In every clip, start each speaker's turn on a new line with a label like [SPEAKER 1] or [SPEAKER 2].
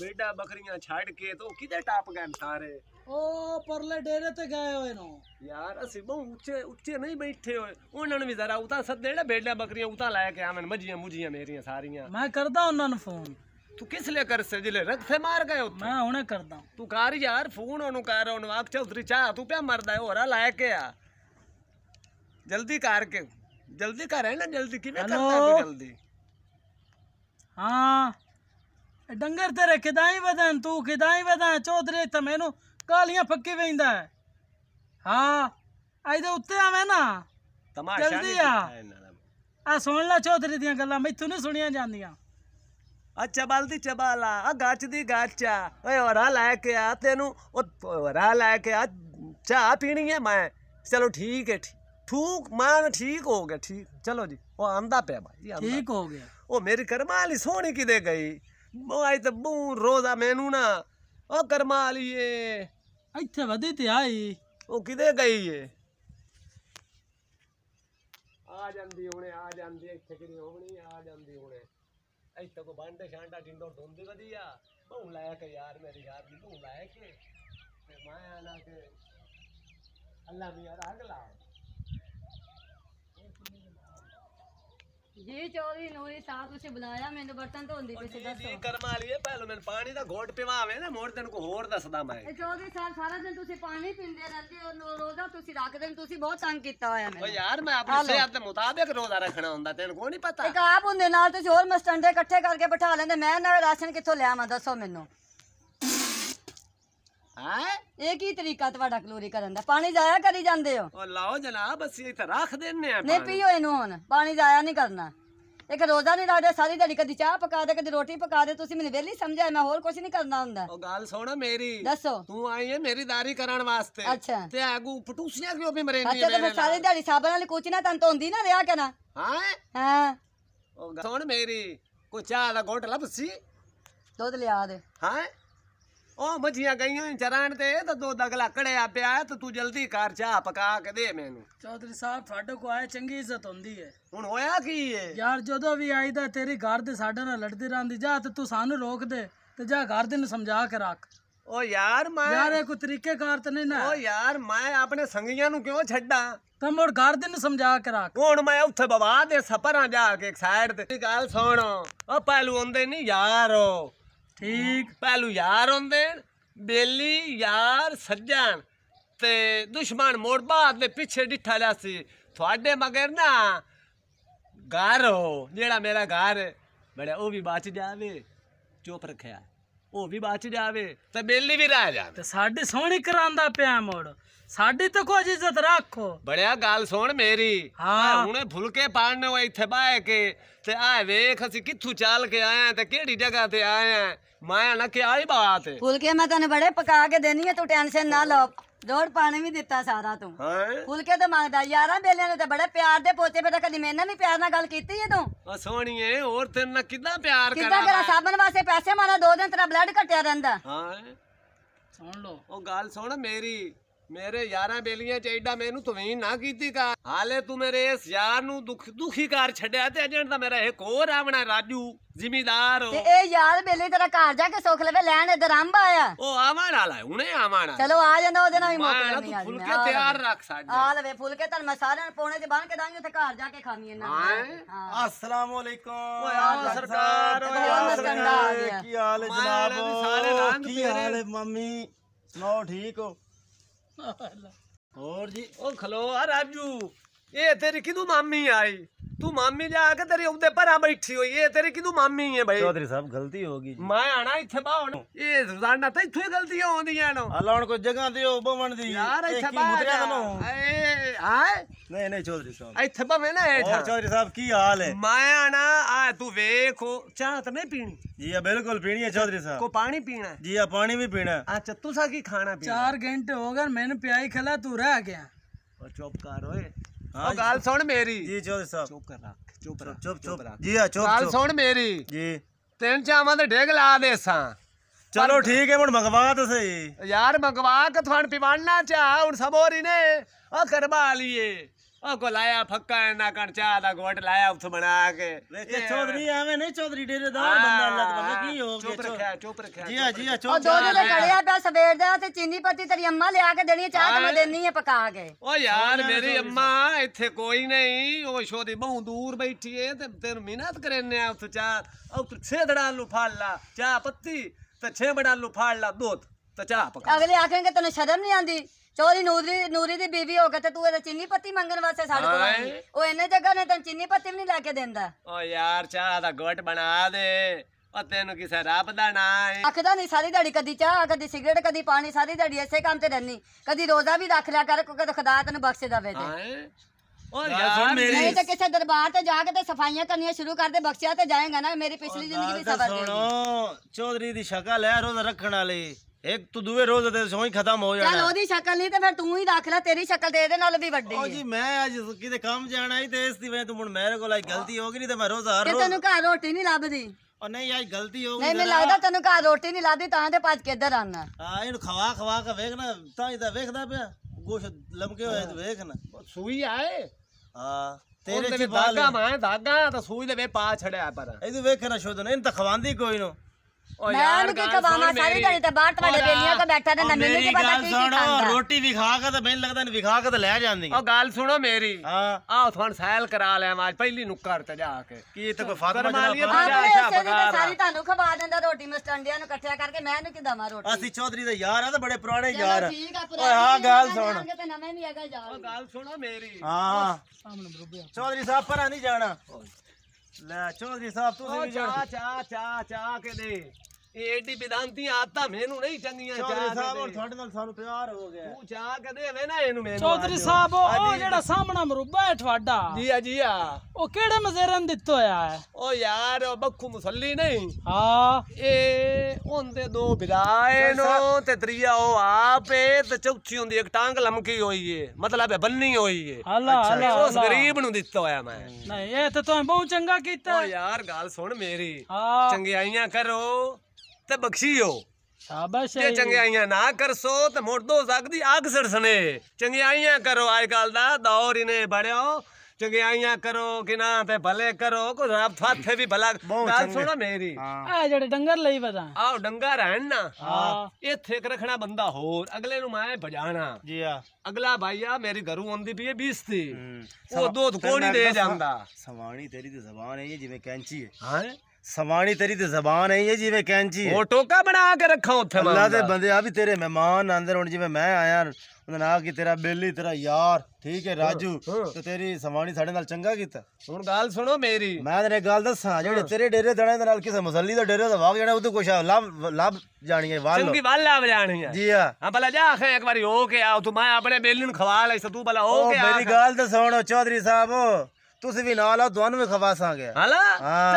[SPEAKER 1] ਬੇਡਾ ਬੱਕਰੀਆਂ ਛੱਡ ਕੇ ਤੋ ਕਿਤੇ ਟਾਪ ਗਏ ਸਾਰੇ ਓ ਪਰਲੇ ਡੇਰੇ ਤੇ ਗਏ ਹੋਏ ਨੋ ਯਾਰ ਅਸੀਂ ਬਹੁ ਉੱਚੇ ਉੱਚੇ ਨਹੀਂ ਬੈਠੇ ਹੋਏ ਉਹਨਾਂ ਨੂੰ ਵੀ ਜ਼ਰਾ ਉਤਾ ਸੱਦੇ ਨਾ ਬੇਡਾ ਬੱਕਰੀਆਂ ਉਤਾ ਲੈ ਕੇ ਆਵਨ ਮੱਝੀਆਂ ਮੁਝੀਆਂ ਮੇਰੀਆਂ ਸਾਰੀਆਂ ਮੈਂ ਕਰਦਾ ਉਹਨਾਂ ਨੂੰ ਫੋਨ ਤੂੰ ਕਿਸ ਲਈ ਕਰ ਸਜਲੇ ਰਖ ਮਾਰ ਗਏ ਉੱਥੇ ਮੈਂ ਹੁਣੇ ਕਰਦਾ ਤੂੰ ਕਰ ਯਾਰ ਫੋਨ ਉਹਨੂੰ ਕਰ ਉਹਨੂੰ ਆਖ ਚੌਧਰੀ ਚਾਹ ਤੂੰ ਪਿਆ ਮਰਦਾ ਹੋਰਾ ਲੈ ਕੇ ਆ ਜਲਦੀ ਕਰ ਕੇ ਜਲਦੀ ਕਰ ਹੈ ਨਾ ਜਲਦੀ ਕਿਵੇਂ ਕਰਦਾ ਤੂੰ ਜਲਦੀ ਹਾਂ ਡੰਗਰ ਤੇਰੇ ਕਿਦਾਂ ਹੀ ਵਧਣ ਤੂੰ ਕਿਦਾਂ ਹੀ ਵਧਾਂ ਚੌਧਰੇ ਤਾਂ ਮੈਨੂੰ ਕਾਲੀਆਂ ਫੱਕੀ ਵੇਂਦਾ ਹੈ ਹਾਂ ਇਹਦੇ ਉੱਤੇ ਆਵੇਂ ਨਾ ਤਮਾਸ਼ਾ ਜਲਦੀ ਆ ਆ ਸੁਣ ਲੈ ਚੌਧਰੀ ਦੀਆਂ ਗੱਲਾਂ ਮੈਥੋਂ ਨਹੀਂ ਸੁਣੀਆਂ ਜਾਂਦੀਆਂ ਅੱਛਾ ਬਲਦੀ ਚਬਾਲਾ ਆ ਗੱਚ ਦੀ ਗੱਚਾ ਓਏ ਹੋਰਾ ਲੈ ਕੇ ਆ ਤੈਨੂੰ ਉਹ ਹੋਰਾ ਲੈ ਕੇ ਆ ਚਾਹ ਪੀਣੀ ਹੈ ਮੈਂ ਚਲੋ ਠੀਕ ਹੈ ਠੂਕ ਮਾਂ ਠੀਕ ਹੋ ਗਿਆ ਠੀਕ ਚਲੋ ਜੀ ਉਹ ਆਂਦਾ ਪਿਆ ਭਾਈ ਠੀਕ ਹੋ ਗਿਆ ਉਹ ਮੇਰੀ ਵਾਲੀ ਸੋਹਣੀ ਕਿਦੇ ਗਈ ਮੋਏ ਤੇ ਬੂ ਰੋਜ਼ਾ ਮੈਨੂੰ ਨਾ ਉਹ ਕਰਮਾ ਲਈਏ ਇੱਥੇ ਵਧੇ ਤੇ ਆਈ ਉਹ ਕਿਤੇ ਗਈ ਏ ਆ ਜਾਂਦੀ ਹੁਣੇ ਆ ਜਾਂਦੀ ਇੱਥੇ ਕਿਹੜੀ ਹੋਣੀ ਆ ਜਾਂਦੀ ਹੁਣੇ ਇੱਥੇ ਕੋ ਬਾਂਡੇ ਛਾਂਡਾ ਡਿੰਡੋ ਢੋਂਦੀ ਵਧੀਆ ਬਹੂ ਲਾਇਆ ਕੇ ਯਾਰ ਮੇਰੀ ਯਾਰ ਦੀ ਬਹੂ ਲਾਇਆ ਕੇ ਤੇ ਮੈਂ ਨਾ ਕੇ
[SPEAKER 2] ਅੱਲਾ ਮੀਆਂ ਰੰਗ ਲਾ ਜੀ ਚੌਧਰੀ ਨੂਰੀ ਸਾਹਿਬ ਤੁਸੀਂ ਬੁਲਾਇਆ ਮੈਨੂੰ ਬਰਤਨ ਧੋਣ ਦੀ ਪਿੱਛੇ ਦੱਸੋ ਜੀ ਦੱਸੋ ਕਰਮ ਵਾਲੀਏ ਪਹਿਲੋਂ
[SPEAKER 1] ਮੈਨੂੰ ਪਾਣੀ ਦਾ ਘੋਟ ਪਿਵਾਵੇ ਨਾ ਮੋੜ ਤੈਨੂੰ ਕੋ ਹੋਰ ਦੱਸਦਾ ਮੈਂ ਇਹ
[SPEAKER 2] ਚੌਧਰੀ ਸਾਹਿਬ ਸਾਰਾ ਦਿਨ ਤੁਸੀਂ ਪਾਣੀ ਪੀਂਦੇ ਰਹਿੰਦੇ ਹੋ ਨੋ- ਰੋਜ਼ਾ ਤੁਸੀਂ ਰੱਖਦੇ ਨੇ ਤੁਸੀਂ ਬਹੁਤ ਤੰਗ ਕੀਤਾ ਹੋਇਆ ਮੈਨੂੰ ਓ
[SPEAKER 1] ਯਾਰ ਮੈਂ ਆਪਣੀ ਸਿਹਤ ਦੇ ਮੁਤਾਬਿਕ ਰੋਜ਼ਾ ਰੱਖਣਾ ਹੁੰਦਾ ਤੈਨੂੰ ਕੋ ਨਹੀਂ
[SPEAKER 2] ਪਤਾ ਇੱਕ ਆਪ ਹੁੰਦੇ ਨਾਲ ਤੁਸੀਂ ਹੋਰ ਮਸਟੰਡੇ ਇਕੱਠੇ ਕਰਕੇ ਬਿਠਾ ਲੈਂਦੇ ਮੈਂ ਨਾਲ ਰਾਸ਼ਨ ਕਿੱਥੋਂ ਲਿਆਵਾਂ ਦੱਸੋ ਮੈਨੂੰ ਹੈ ਇਹ ਕੀ ਤਰੀਕਾ ਤੁਹਾਡਾ ਕਲੋਰੀ ਕਰਨ ਦਾ ਪਾਣੀ ਜਾਇਆ ਕਰੀ ਜਾਂਦੇ ਹੋ
[SPEAKER 1] ਉਹ ਲਾਓ ਜਨਾਬ ਅਸੀਂ ਇੱਥੇ ਰੱਖ ਦਿੰਨੇ ਆ ਨਹੀਂ ਪੀਓ
[SPEAKER 2] ਇਹਨੂੰ ਹੁਣ ਪਾਣੀ ਜਾਇਆ ਨਹੀਂ ਕਰਨਾ ਇੱਕ ਰੋਜ਼ਾ ਨਹੀਂ ਲਾਦੇ ਸਾਰੀ ਦਿਹਾੜੀ ਕਦੀ ਚਾਹ ਪਕਾ ਦੇ ਕਦੀ ਰੋਟੀ ਪਕਾ ਦੇ ਤੁਸੀਂ ਮੈਨੂੰ ਵੇਲੀ ਸਮਝਾਇਆ ਮੈਂ ਹੋਰ ਕੁਝ ਨਹੀਂ ਕਰਨਾ ਹੁੰਦਾ ਉਹ ਗੱਲ ਸੁਣ ਮੇਰੀ ਦੱਸੋ ਤੂੰ ਆਈ ਹੈ ਮੇਰੀ ਦਾਰੀ ਕਰਨ ਵਾਸਤੇ ਅੱਛਾ ਤੇ ਆਗੂ ਪਟੂਸੀਆਂ ਕਿਉਂ ਵੀ ਮਰੇ ਨਹੀਂ ਅੱਛਾ ਤੇ ਸਾਰੀ ਦਿਹਾੜੀ ਸਾਬਣ ਵਾਲੀ ਕੋਚੀ ਨਾ ਤਾਂ ਧੋਂਦੀ ਨਾ ਰਿਆ ਕਨਾ ਹਾਂ ਹਾਂ
[SPEAKER 1] ਉਹ ਸੁਣ ਮੇਰੀ ਕੋਈ ਚਾਹ ਦਾ ਘੋਟ ਸੀ ਦੁੱਧ ਲਿਆ ਦੇ ਹਾਂ ਉਹ ਮੱਝੀਆਂ ਗਈਆਂ ਚਰਾਣ ਤੇ ਤਾਂ ਦੋ ਦਗਲਾ ਕੜਿਆ ਪਿਆ ਤੇ ਤੂੰ ਜਲਦੀ ਕਰ ਚਾਹ ਪਕਾ ਕੇ ਦੇ ਮੈਨੂੰ ਚੌਧਰੀ ਸਾਹਿਬ ਤੁਹਾਡੇ ਕੋ ਆਏ ਚੰਗੀ ਇੱਜ਼ਤ ਹੁੰਦੀ ਹੈ ਹੁਣ ਹੋਇਆ ਕੀ ਏ ਯਾਰ ਜਦੋਂ ਵੀ ਆਈਦਾ ਤੇਰੀ ਘਰ ਦੇ ਸਾਡੇ ਨਾਲ ਲੜਦੀ ਰਹਿੰਦੀ ਜਾ ਤੇ ਤੂੰ ਸਾਨੂੰ ਰੋਕ ਦੇ ਤੇ ਜਾ ਘਰ ਦੇ ਨੂੰ ਸਮਝਾ ਕੇ ਰੱਖ ਓ ਯਾਰ ਮੈਂ ਯਾਰ ਇਹ ਕੋ ਤਰੀਕੇ ਕਾਰ ਤੇ ਨਹੀਂ ਨਾ ਓ ਯਾਰ ਮੈਂ ਆਪਣੇ ਸੰਗੀਆਂ ਨੂੰ ਕਿਉਂ ਛੱਡਾਂ ਤਾਂ ਮੋੜ ਘਰ ਦੇ ਨੂੰ ਸਮਝਾ ਕੇ ਰੱਖ ਹੁਣ ਮੈਂ ਉੱਥੇ ਬਵਾ ਦੇ ਸਪਰਾਂ ਜਾ ਕੇ ਸਾਈਡ ਤੇ ਗੱਲ ਸੁਣ ਓ ਪਹਿਲੂ ਹੁੰਦੇ ਨਹੀਂ ਯਾਰ ਠੀਕ ਪਹਿਲੂ ਯਾਰ ਹੁੰਦੇ ਬੇਲੀ ਯਾਰ ਸੱਜਣ ਤੇ ਦੁਸ਼ਮਣ ਮੋੜ ਬਾਅਦ ਦੇ ਪਿੱਛੇ ਡਿੱਠਾ ਲਿਆ ਸੀ ਤੁਹਾਡੇ ਮਗਰ ਨਾ ਘਰ ਹੋ ਜਿਹੜਾ ਮੇਰਾ ਘਰ ਬੜਾ ਉਹ ਵੀ ਬਾਚ ਜਾਵੇ ਚੁੱਪ ਰੱਖਿਆ ਉਹ ਵੀ ਬਾਚ ਜਾਵੇ ਤੇ ਬੇਲੀ ਵੀ ਰਹਿ ਜਾਵੇ ਤੇ ਸਾਡੇ ਸੋਹਣੇ ਕਰਾਂਦਾ ਪਿਆ ਮੋੜ ਸਾਡੀ ਤਾਂ ਕੋਈ ਇੱਜ਼ਤ ਰੱਖੋ ਬੜਿਆ ਗੱਲ ਸੁਣ ਮੇਰੀ ਹਾਂ ਹੁਣੇ ਫੁਲਕੇ ਪਾਣ ਹੋਏ ਇੱਥੇ ਬਾਹ ਕੇ ਤੇ ਆ ਵੇਖ ਅਸੀਂ ਕਿੱਥੋਂ ਚੱਲ ਕੇ ਆਏ ਆ ਤੇ ਕਿਹੜੀ ਜਗ੍ਹਾ ਤੇ ਆਏ ਆ ਮਾਇਆ ਨਾ ਕਿ ਆਈ ਬਾਤ ਫੁਲਕੇ ਮੈਂ
[SPEAKER 2] ਤੈਨੂੰ ਬੜੇ ਪਕਾ ਕੇ ਦੇਣੀ ਆ ਤੂੰ ਟੈਨਸ਼ਨ ਨਾ ਲਓ ਦੋੜ ਪਾਣੀ ਵੀ ਦਿੱਤਾ ਸਾਰਾ ਤੂੰ ਫੁਲਕੇ ਤਾਂ ਮੰਗਦਾ ਯਾਰਾਂ ਬੇਲਿਆਂ ਨੇ ਤਾਂ ਬੜੇ ਪਿਆਰ ਦੇ ਪੋਤੇ ਬੇਟਾ ਕਦੀ ਮੈਂ ਨਾ ਨਹੀਂ ਪਿਆਰ ਨਾਲ ਗੱਲ ਕੀਤੀ ਏ ਤੂੰ
[SPEAKER 1] ਆ ਸੋਹਣੀਏ ਹੋਰ ਤੇਰੇ ਨਾਲ ਕਿੰਨਾ ਪਿਆਰ ਕਰਾਂ ਕਿੰਨਾ ਕਰਾਂ ਸਾਬਣ
[SPEAKER 2] ਵਾਸਤੇ ਪੈਸੇ ਮਾਰਾ ਦੋ ਦਿਨ ਤੇਰਾ ਬਲੱਡ ਘਟਿਆ ਰਹਿੰਦਾ
[SPEAKER 1] ਹਾਂ ਸੁਣ ਲਓ ਉਹ ਗੱਲ ਸੁਣ ਮੇਰੀ ਮੇਰੇ ਯਾਰਾਂ ਬੇਲੀਆਂ ਚ ਐਡਾ ਮੈਨੂੰ ਤਵੀਨ ਨਾ ਕੀਤੀ ਕਾ ਹਾਲੇ ਤੂੰ ਮੇਰੇ ਇਸ ਯਾਰ ਨੂੰ ਦੁੱਖ ਦੁਖੀ ਕਰ ਛੱਡਿਆ ਤੇ ਅਜਣ ਦਾ ਮੇਰਾ ਇਹ ਹੋਰ ਆਵਣਾ ਰਾਜੂ ਜ਼ਿਮੀਦਾਰ ਤੇ
[SPEAKER 2] ਇਹ ਯਾਰ ਬੇਲੀ ਤੇਰਾ ਘਰ ਜਾ ਕੇ ਸੁਖ ਲਵੇ ਲੈਣ ਇਧਰ ਅੰਬ ਆਇਆ ਉਹ ਆਵਣ ਵਾਲਾ
[SPEAKER 1] ਹੁਣੇ ਆਵਣ ਚਲੋ ਆ ਜਾਂਦਾ ਉਹਦੇ ਨਾਲ ਹੀ ਮੌਕੇ ਲੈਣੀ ਆ ਫੁਲਕੇ ਤਿਆਰ
[SPEAKER 2] ਰੱਖ ਸਾਡੇ ਆ ਲਵੇ ਫੁਲਕੇ ਤਨ ਮੈਂ ਸਾਰਿਆਂ ਪੋਣੇ ਤੇ ਬੰਨ ਕੇ ਦਾਂਗੀ ਉੱਥੇ ਘਰ ਜਾ ਕੇ ਖਾਣੀ ਇਹਨਾਂ
[SPEAKER 3] ਹਾਂ ਅਸਲਾਮ ਅਲੈਕੁਮ ਓਏ ਆ ਸਰਕਾਰ ਓਏ ਆ ਸਰਕਾਰ ਕੀ ਹਾਲ ਜਨਾਬ ਸਾਰੇ ਰੰਗ ਕੀ ਹਾਲ ਮੰਮੀ ਸੁਣਾਓ ਠੀਕ ਹੋ
[SPEAKER 1] ਹੋਰ ਜੀ ਉਹ ਖਲੋ ਆ ਰਾਜੂ ਇਹ ਤੇਰੀ ਕਿਦੂ ਮਾਮੀ ਆਈ तू मामी ले आके तेरी उदे पर आ बैठी हुई है तेरे की तू मामी है भाई चौधरी
[SPEAKER 3] साहब गलती होगी
[SPEAKER 1] मैं आना इथे बाहण ये सुधारना था इथे गलतियां होंदियां नो अलाउन को जगह दियो बवन दी यार इथे बाहर ए हां नहीं नहीं चौधरी साहब इथे बा मैं ना और चौधरी साहब की हाल है मैं आना आ तू देखो चाह तो नहीं पीनी जी हां बिल्कुल पीनी है चौधरी साहब को पानी पीना है
[SPEAKER 3] जी हां पानी भी पीना
[SPEAKER 1] है अच्छा तू सा की खाना पीना 4 घंटे हो गए मैंने प्याई खिला तू रह गया और चुप कर ओए ਉਹ ਗੱਲ ਸੁਣ ਮੇਰੀ ਜੀ
[SPEAKER 3] ਚੌਧਰੀ ਸਾਹਿਬ ਚੁੱਪ ਕਰ ਰੱਖ ਚੁੱਪ ਰੱਖ ਚੁੱਪ ਚੁੱਪ ਜੀ
[SPEAKER 1] ਆ ਚੁੱਪ ਗੱਲ ਸੁਣ ਮੇਰੀ ਜੀ ਤਿੰਨ ਚਾਵਾਂ ਦੇ ਡੇਗ ਲਾ ਦੇ ਚਲੋ ਠੀਕ ਹੈ ਹੁਣ ਮੰਗਵਾ ਤਾਂ ਸਹੀ ਯਾਰ ਮੰਗਵਾ ਕੇ ਤੁਹਾਨੂੰ ਪਿਵਾਣਾ ਚਾ ਹੁਣ ਸਭ ਹੋਰੀ ਨੇ ਆ ਕਰਵਾ ਲਈਏ ਉਹ ਕੋ ਲਾਇਆ ਫੱਕਾ ਇਹਨਾਂ ਚਾਹ ਦਾ ਗੋਟ ਲਾਇਆ ਉਥ ਬਣਾ ਕੇ ਵੇਖੇ ਚੌਧਰੀ ਐਵੇਂ ਨਹੀਂ ਚੌਧਰੀ ਡੇਰੇਦਾਰ ਬੰਦਾ ਬੰਦਾ ਕੀ ਹੋ ਗਿਆ ਚੁੱਪ ਰੱਖਿਆ ਚੁੱਪ ਰੱਖਿਆ ਜੀ ਆ ਜੀ ਆ ਚੌਧਰੀ ਦੋ ਜਿਹੜੇ ਕੜਿਆ
[SPEAKER 2] ਪਿਆ ਸਵੇਰ ਦਾ ਤੇ ਚੀਨੀ ਪੱਤੀ ਤੇਰੀ ਅੰਮਾ ਲਿਆ ਕੇ ਦੇਣੀ ਚਾਹ ਤੇ ਮੈਂ ਦੇਣੀ ਹੈ ਪਕਾ ਕੇ
[SPEAKER 1] ਓ ਯਾਰ ਮੇਰੀ ਅੰਮਾ ਇੱਥੇ ਕੋਈ ਨਹੀਂ ਉਹ ਸ਼ੋਦੀ ਬਹੁ ਦੂਰ ਬੈਠੀ ਏ ਤੇ ਤੈਨੂੰ ਮਿਹਨਤ ਕਰਨੇ ਆ ਉਥ ਚਾਹ ਉਹ ਸੇਧੜਾ ਲੂ ਫਾੜ ਲਾ ਚਾਹ ਪੱਤੀ ਤੇ ਛੇ ਬੜਾ ਲੂ ਫਾੜ ਲਾ ਦੁੱਧ ਤੇ ਚਾਹ
[SPEAKER 2] ਪਕਾ ਅਗਲੇ ਆਖਣਗੇ ਤੈਨੂੰ ਸ਼ਰਮ ਨਹੀਂ ਆਂਦੀ ਚੋਰੀ ਨੂਰੀ ਨੂਰੀ ਦੀ ਬੀਵੀ ਹੋ ਕੇ ਤੇ ਤੂੰ ਇਹਦਾ ਚੀਨੀ ਪੱਤੀ ਮੰਗਣ ਵਾਸਤੇ ਸਾਡੇ ਕੋਲ ਆਈ ਉਹ ਇੰਨੇ ਜਗ੍ਹਾ ਨੇ ਤਾਂ ਚੀਨੀ ਪੱਤੀ ਵੀ ਨਹੀਂ ਲੈ ਕੇ ਦਿੰਦਾ
[SPEAKER 1] ਓ ਯਾਰ ਚਾਹ ਦਾ ਗੋਟ ਬਣਾ ਦੇ ਓ ਤੈਨੂੰ ਕਿਸੇ ਰੱਬ ਦਾ ਨਾ
[SPEAKER 2] ਹੈ ਅੱਖਦਾ ਨਹੀਂ ਸਾਰੀ ਦਿਹਾੜੀ ਕਦੀ ਚਾਹ ਕਦੀ ਸਿਗਰਟ ਕਦੀ ਪਾਣੀ ਸਾਰੀ ਦਿਹਾੜੀ ਐਸੇ ਕੰਮ ਤੇ ਰਹਿਣੀ ਕਦੀ ਰੋਜ਼ਾ ਵੀ ਰੱਖ ਲਿਆ ਕਰ ਕਦੇ ਖੁਦਾ ਤੈਨੂੰ ਬਖਸ਼ ਦੇਵੇ ਤੇ
[SPEAKER 3] ਓ ਯਾਰ ਮੇਰੀ ਤੇ
[SPEAKER 2] ਕਿਸੇ ਦਰਬਾਰ ਤੇ ਜਾ ਕੇ ਤੇ ਸਫਾਈਆਂ ਕਰਨੀਆਂ ਸ਼ੁਰੂ ਕਰ ਦੇ ਬਖਸ਼ਿਆ ਤੇ ਜਾਏਗਾ ਨਾ ਮੇਰੀ ਪਿਛਲੀ ਜ਼ਿੰਦਗੀ ਦੀ ਸਬਰ ਦੇ
[SPEAKER 3] ਸੁਣੋ ਚੌਧਰੀ ਦੀ ਸ਼ਕਲ ਹੈ ਰੋਜ਼ ਰੱਖਣ ਵਾਲੀ ਇੱਕ ਤੂੰ ਦੂਵੇ ਰੋਜ਼ ਤੇ ਸੋਈ ਖਤਮ ਹੋ ਜਾਣਾ ਚੱਲ ਉਹਦੀ
[SPEAKER 2] ਸ਼ਕਲ ਨਹੀਂ ਤੇ ਫਿਰ ਤੂੰ ਹੀ ਰੱਖ ਲੈ ਤੇਰੀ ਸ਼ਕਲ ਦੇ ਇਹਦੇ ਨਾਲ ਵੀ ਵੱਡੀ ਹੈ ਓ ਜੀ
[SPEAKER 3] ਮੈਂ ਅੱਜ ਕਿਤੇ ਕੰਮ ਜਾਣਾ ਹੀ ਤੇ ਇਸ ਦੀ ਵੇ ਤੂੰ ਹੁਣ ਮੇਰੇ ਕੋਲ ਆਈ ਗਲਤੀ ਹੋ ਗਈ ਨਹੀਂ ਤੇ ਮੈਂ ਰੋਜ਼ ਹਰ ਤੇ ਰੋਜ਼ ਤੈਨੂੰ
[SPEAKER 2] ਘਰ ਰੋਟੀ ਨਹੀਂ ਲੱਭਦੀ
[SPEAKER 3] ਓ ਨਹੀਂ ਆਈ ਗਲਤੀ ਹੋ ਗਈ ਨਹੀਂ ਮੈਨੂੰ ਲੱਗਦਾ
[SPEAKER 2] ਤੈਨੂੰ ਘਰ ਰੋਟੀ ਨਹੀਂ ਲੱਭਦੀ ਤਾਂ ਤੇ ਭੱਜ ਕੇ ਇੱਧਰ ਆਣਾ
[SPEAKER 3] ਹਾਂ ਇਹਨੂੰ ਖਵਾ ਖਵਾ ਕੇ ਵੇਖਣਾ ਤਾਂ ਹੀ ਤਾਂ ਵੇਖਦਾ ਪਿਆ ਗੋਸ਼ ਲਮਕੇ ਹੋਏ ਤੇ ਵੇਖਣਾ ਸੂਈ ਆਏ ਹਾਂ ਤੇਰੇ ਚ ਦਾਗਾ ਮੈਂ ਦਾਗਾ ਤਾਂ ਸੂਈ ਦੇ ਵੇ ਪਾ ਛੜਿਆ ਪਰ ਇਹਨੂੰ ਵੇਖਣਾ ਸ਼ੋਧਨ ਇਹਨੂੰ ਤਾਂ ਖਵਾਂਦੀ ਕੋਈ ਨੂੰ ਮੈਂ ਉਹਨੂੰ
[SPEAKER 2] ਕੀ ਖਵਾਵਾਂ ਸਾਰੇ ਬਾਹਰ ਤੁਹਾਡੇ ਬੇਲੀਆਂ ਕੋ ਬੈਠਾ ਪਤਾ ਕੇ ਤਾਂ ਲੱਗਦਾ
[SPEAKER 1] ਵਿਖਾ ਕੇ ਤਾਂ ਲੈ ਜਾਂਦੀ ਉਹ ਗੱਲ ਸੁਣੋ ਮੇਰੀ ਹਾਂ ਕਰਾ ਲਿਆ ਪਹਿਲੀ ਨੁੱਕਰ ਤੇ ਜਾ ਕੇ ਕੀ ਤੁਹਾਨੂੰ
[SPEAKER 2] ਖਵਾ ਦਿੰਦਾ ਰੋਟੀ ਨੂੰ ਇਕੱਠਿਆ ਕਰਕੇ ਮੈਂ ਇਹਨੂੰ ਰੋਟੀ ਅਸੀਂ
[SPEAKER 3] ਚੌਧਰੀ ਦੇ ਯਾਰ ਆ ਤਾਂ ਬੜੇ ਪੁਰਾਣੇ ਯਾਰ ਓਏ ਗੱਲ ਉਹ
[SPEAKER 2] ਗੱਲ ਮੇਰੀ ਹਾਂ
[SPEAKER 3] ਚੌਧਰੀ ਸਾਹਿਬ ਪਰਾਂ ਨਹੀਂ ਜਾਣਾ
[SPEAKER 1] ਲੈ ਚੌਧਰੀ ਸਾਹਿਬ ਤੂੰ ਵੀ ਚਾ ਚਾ ਚਾ ਚਾ ਕੇ ਦੇ ਇਹ ਏਡੀ ਵਿਦਾਂਤੀ ਆਤਾ ਮੈਨੂੰ ਨਹੀਂ ਚੰਗੀਆਂ ਚੌਧਰੀ ਸਾਹਿਬ ਹੋਰ ਤੁਹਾਡੇ ਨਾਲ ਸਾਨੂੰ ਪਿਆਰ ਹੋ ਗਿਆ ਤੂੰ ਚਾਹ ਕਦੇ ਹੋਵੇ ਨਾ ਇਹਨੂੰ ਮੈਨੂੰ ਚੌਧਰੀ ਸਾਹਿਬ ਉਹ ਜਿਹੜਾ ਸਾਹਮਣਾ ਮਰੂਬਾ ਹੈ ਤੁਹਾਡਾ ਜੀ ਆ ਜੀ ਆ ਉਹ ਕਿਹੜੇ ਮਜ਼ੇਰਨ ਦਿੱਤੋ ਆ ਉਹ ਯਾਰ ਉਹ ਬੱਖੂ ਮੁਸੱਲੀ ਨਹੀਂ ਹਾਂ ਇਹ ਹੁੰਦੇ ਦੋ ਵਿਦਾਏ ਨੂੰ ਤੇ ਤਰੀਆ ਉਹ ਆਪੇ ਤੇ ਚੌਥੀ ਹੁੰਦੀ ਇੱਕ ਟਾਂਗ ਲਮਕੀ ਹੋਈ ਏ ਮਤਲਬ ਹੈ ਬੰਨੀ ਹੋਈ ਏ ਅੱਲਾ ਅੱਲਾ ਉਸ ਗਰੀਬ ਨੂੰ ਦਿੱਤੋ ਆ ਮੈਂ ਨਹੀਂ ਇਹ ਤਾਂ ਤੂੰ ਬਹੁਤ ਚੰਗਾ ਕੀਤਾ ਓ ਯਾਰ ਗੱਲ ਸੁਣ ਮੇਰੀ ਚੰਗਿਆਈਆਂ ਕਰੋ ਤੇ ਬਖਸ਼ੀਓ ਸ਼ਾਬਾਸ਼ ਜੇ ਚੰਗਿਆਈਆਂ ਨਾ ਕਰਸੋ ਤੇ ਮੁੜ ਦੋ ਸਕਦੀ ਅੱਗ ਸੜਸਨੇ ਚੰਗਿਆਈਆਂ ਕਰੋ ਅੱਜ ਕੱਲ ਦਾ ਦੌਰ ਇਨੇ ਬੜਿਓ ਚੰਗਿਆਈਆਂ ਕਰੋ ਕਿ ਨਾ ਤੇ ਭਲੇ ਕਰੋ ਕੋ ਰੱਬ ਫਾਥੇ ਵੀ ਭਲਾ ਗੱਲ ਸੁਣਾ ਮੇਰੀ ਆ ਜਿਹੜੇ ਡੰਗਰ ਲਈ ਬਤਾ ਆਓ ਡੰਗਰ ਹਨ ਨਾ ਆ ਇੱਥੇ ਰੱਖਣਾ ਬੰਦਾ ਹੋਰ ਅਗਲੇ ਨੂੰ ਮੈਂ ਭਜਾਣਾ ਜੀ ਆ ਅਗਲਾ ਭਾਈਆ ਮੇਰੀ ਘਰੂ ਆਉਂਦੀ ਪਈ 20 ਤੇ ਉਹ ਦੁੱਧ ਕੋਣੀ ਦੇ ਜਾਂਦਾ
[SPEAKER 3] ਸਵਾਣੀ ਤੇਰੀ ਤੇ ਜ਼ਬਾਨ ਹੈ ਜਿਵੇਂ ਕੈਂਚੀ ਹੈ ਹਾਂ ਸਵਾਣੀ ਤੇਰੀ ਤੇ ਜ਼ਬਾਨ ਹੈ ਜਿਵੇਂ ਕੈਂਚੀ ਉਹ ਟੋਕਾ
[SPEAKER 1] ਬਣਾ ਕੇ ਰੱਖਾਂ ਉੱਥੇ ਮੈਂ ਅੱਲਾ ਦੇ
[SPEAKER 3] ਬੰਦੇ ਆ ਵੀ ਤੇਰੇ ਮਹਿਮਾਨ ਆਂਦਰ ਹੁਣ ਜਿਵੇਂ ਮੈਂ ਆਇਆ ਉਹਨਾਂ ਨਾਲ ਕੀ ਤੇਰਾ ਬੇਲੀ ਤੇਰਾ ਯਾਰ ਠੀਕ ਹੈ ਰਾਜੂ ਤੇ ਤੇਰੀ ਸਵਾਣੀ ਸਾਡੇ ਨਾਲ ਚੰਗਾ ਕੀਤਾ ਹੁਣ ਗੱਲ ਸੁਣੋ ਮੇਰੀ ਮੈਂ ਤੇਰੇ ਗੱਲ ਦੱਸਾਂ ਜਿਹੜੇ ਤੇਰੇ ਡੇਰੇ ਦਣੇ ਦੇ ਨਾਲ ਕਿਸੇ ਮਸੱਲੀ ਦਾ ਡੇਰੇ ਦਾ ਵਾਗ ਜਾਣਾ ਉਹਦੇ ਕੁਛ ਲੱਭ ਲੱਭ ਜਾਣੀ ਹੈ ਵਾਲ ਚੰਗੀ ਵਾਲ
[SPEAKER 1] ਲੱਭ ਜਾਣੀ ਹੈ ਜੀ ਹਾਂ ਹਾਂ ਭਲਾ ਜਾ ਆਖੇ ਇੱਕ ਵਾਰੀ ਹੋ ਕੇ ਆ ਤੂੰ ਮੈਂ ਆਪਣੇ ਬੇਲੀ ਨੂੰ ਖਵਾ ਲੈ ਸਤੂ ਭਲਾ ਹੋ ਕੇ ਆ ਮੇਰੀ
[SPEAKER 3] ਗੱਲ ਦੱਸੋ ਚੌਧਰੀ ਸਾਹਿਬ ਤੁਸੀਂ ਵੀ ਨਾਲ ਆ ਤੁਹਾਨੂੰ ਵੀ ਖਵਾਸਾਂਗੇ ਹਾਲਾ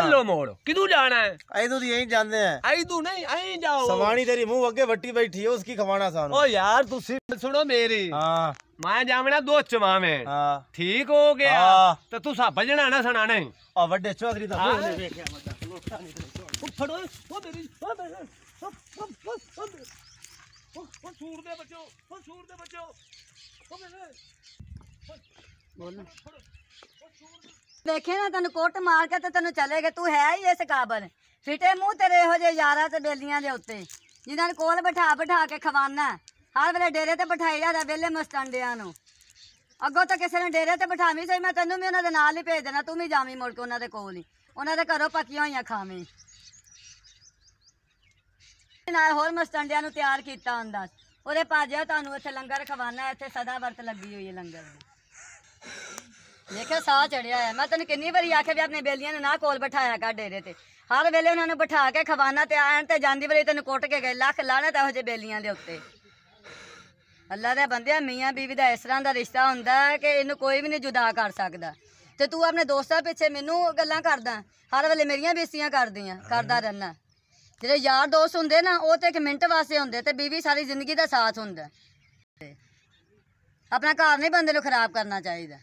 [SPEAKER 3] ਚੱਲੋ ਮੋੜ
[SPEAKER 1] ਕਿਦੂ ਜਾਣਾ ਹੈ ਐਦੂ ਦੀ ਐਂ ਜਾਂਦੇ ਆ ਤੂੰ ਨਹੀਂ ਐਂ ਜਾਓ ਸਵਾਣੀ ਤੇਰੀ ਮੂੰਹ ਅੱਗੇ ਵੱਟੀ ਬੈਠੀ ਹੈ ਉਸकी ਖਵਾਣਾ ਸਾਨੂੰ ਓ ਯਾਰ ਤੁਸੀਂ ਸੁਣੋ ਮੇਰੀ ਹਾਂ ਮੈਂ ਜਾਵਣਾ ਦੋ ਚਵਾਵੇਂ ਹਾਂ ਠੀਕ ਹੋ ਗਿਆ ਤੇ ਤੂੰ ਸਾ ਭਜਣਾ ਨਾ ਸੁਣਾਣਾ ਆ ਵੱਡੇ ਚੌਧਰੀ ਦਾ ਫੋਨ ਵੇਖਿਆ ਮੱਦਾ ਫੜੋ ਉਹ ਮੇਰੀ ਉਹ ਮੇਰੀ ਉਹ ਉਹ ਸੂਰ ਦੇ ਬੱਚੋ ਉਹ ਸੂਰ ਦੇ ਬੱਚੋ
[SPEAKER 2] ਉਹ ਮੇਰੇ ਬੋਲ ਵੇਖੇ ਨਾ ਤੈਨੂੰ ਕੋਟ ਮਾਰ ਕੇ ਤੇ ਤੈਨੂੰ ਚਲੇ ਗਏ ਤੂੰ ਹੈ ਹੀ ਇਸ ਕਾਬਲ ਫਿੱਟੇ ਮੂੰਹ ਤੇਰੇ ਇਹੋ ਜੇ ਯਾਰਾਂ ਤੇ ਬੇਲੀਆਂ ਦੇ ਉੱਤੇ ਜਿਨ੍ਹਾਂ ਨੂੰ ਕੋਲ ਬਿਠਾ ਬਿਠਾ ਕੇ ਖਵਾਨਾ ਹਰ ਵੇਲੇ ਡੇਰੇ ਤੇ ਬਿਠਾਈ ਜਾਂਦਾ ਵੇਲੇ ਮਸਟੰਡਿਆਂ ਨੂੰ ਅੱਗੋਂ ਤਾਂ ਕਿਸੇ ਨੇ ਡੇਰੇ ਤੇ ਬਿਠਾਵੀ ਸਹੀ ਮੈਂ ਤੈਨੂੰ ਵੀ ਉਹਨਾਂ ਦੇ ਨਾਲ ਹੀ ਭੇਜ ਦੇਣਾ ਤੂੰ ਵੀ ਜਾਵੀਂ ਮੁੜ ਕੇ ਉਹਨਾਂ ਦੇ ਕੋਲ ਹੀ ਉਹਨਾਂ ਦੇ ਘਰੋਂ ਪੱਕੀਆਂ ਹੋਈਆਂ ਖਾਵੇਂ ਨਾਲ ਹੋਰ ਮਸਟੰਡਿਆਂ ਨੂੰ ਤਿਆਰ ਕੀਤਾ ਹੁੰਦਾ ਉਹਦੇ ਭਾਜਿਆ ਤੁਹਾਨੂੰ ਇੱਥੇ ਲੰਗਰ ਖਵਾਨਾ ਇੱਥੇ ਸਦਾ ਵਰਤ ਲੱਗੀ ਹੋਈ ਹੈ ਲੰਗਰ ਦੀ ਦੇਖਿਆ ਸਾਹ ਚੜਿਆ ਆ ਮੈਂ ਤੈਨੂੰ ਕਿੰਨੀ ਵਾਰੀ ਆਖਿਆ ਵੀ ਆਪਣੇ ਬੇਲੀਆਂ ਨੂੰ ਨਾ ਕੋਲ ਬਿਠਾਇਆ ਕਰ ਡੇਰੇ ਤੇ ਹਰ ਵੇਲੇ ਉਹਨਾਂ ਨੂੰ ਬਿਠਾ ਕੇ ਖਵਾਨਾ ਤੇ ਆਣ ਤੇ ਜਾਂਦੀ ਵਾਰੀ ਤੈਨੂੰ ਕੁੱਟ ਕੇ ਗਏ ਲੱਖ ਲਾਣਤ ਇਹੋ ਜੇ ਬੇਲੀਆਂ ਦੇ ਉੱਤੇ ਅੱਲਾ ਦੇ ਬੰਦਿਆ ਮੀਆਂ ਬੀਵੀ ਦਾ ਇਸ ਤਰ੍ਹਾਂ ਦਾ ਰਿਸ਼ਤਾ ਹੁੰਦਾ ਕਿ ਇਹਨੂੰ ਕੋਈ ਵੀ ਨਹੀਂ ਜੁਦਾ ਕਰ ਸਕਦਾ ਤੇ ਤੂੰ ਆਪਣੇ ਦੋਸਤਾਂ ਪਿੱਛੇ ਮੈਨੂੰ ਗੱਲਾਂ ਕਰਦਾ ਹਰ ਵੇਲੇ ਮੇਰੀਆਂ ਬੇਇੱਜ਼ਤੀਆਂ ਕਰਦੀਆਂ ਕਰਦਾ ਰਹਿਣਾ ਜਿਹੜੇ ਯਾਰ ਦੋਸਤ ਹੁੰਦੇ ਨਾ ਉਹ ਤੇ ਇੱਕ ਮਿੰਟ ਵਾਸਤੇ ਹੁੰਦੇ ਤੇ ਬੀਵੀ ਸਾਰੀ ਜ਼ਿੰਦਗੀ ਦਾ ਸਾਥ ਹੁੰਦਾ ਆਪਣਾ ਘਰ ਨਹੀਂ ਬੰਦੇ ਨੂੰ ਖਰਾਬ ਕਰਨਾ ਚਾਹੀਦਾ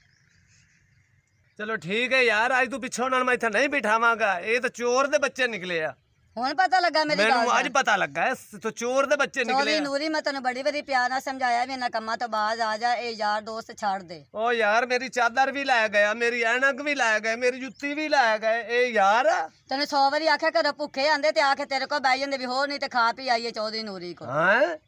[SPEAKER 1] ਚਲੋ ਠੀਕ ਹੈ ਯਾਰ ਅੱਜ ਤੂੰ ਪਿੱਛੋਂ ਨਾਲ ਮੈਂ ਇੱਥੇ ਨਹੀਂ ਬਿਠਾਵਾਂਗਾ ਇਹ ਤਾਂ ਚੋਰ ਦੇ ਬੱਚੇ ਨਿਕਲੇ ਆ
[SPEAKER 2] ਹੁਣ ਪਤਾ ਲੱਗਾ ਮੇਰੀ ਗੱਲ ਮੈਨੂੰ ਅੱਜ
[SPEAKER 1] ਪਤਾ ਲੱਗਾ ਤੋ ਚੋਰ ਦੇ ਬੱਚੇ ਨਿਕਲੇ ਨੂਰੀ
[SPEAKER 2] ਮੈਂ ਤੈਨੂੰ ਬੜੀ ਬੜੀ ਪਿਆਰ ਨਾਲ ਸਮਝਾਇਆ ਵੀ ਇਹਨਾਂ ਕੰਮਾਂ ਤੋਂ ਬਾਅਦ ਆ ਜਾ ਇਹ ਯਾਰ ਦੋਸਤ ਛੱਡ ਦੇ
[SPEAKER 1] ਓ ਯਾਰ ਮੇਰੀ ਚਾਦਰ ਵੀ ਲਾਇਆ ਗਿਆ ਮੇਰੀ ਐਨਕ ਵੀ ਲਾਇਆ ਗਿਆ ਮੇਰੀ ਜੁੱਤੀ ਵੀ ਲਾਇਆ ਗਿਆ ਇਹ ਯਾਰ
[SPEAKER 2] ਤੈਨੂੰ 100 ਵਾਰੀ ਆਖਿਆ ਕਰ ਭੁੱਖੇ ਆਂਦੇ ਤੇ ਆਖੇ ਤੇਰੇ ਕੋਲ ਬੈ ਜਾਂਦੇ ਵੀ ਹੋਰ ਨਹੀਂ ਤੇ ਖਾ ਪੀ ਆਈਏ ਚੌਧਰੀ ਨੂਰੀ ਕੋਲ
[SPEAKER 1] ਹਾਂ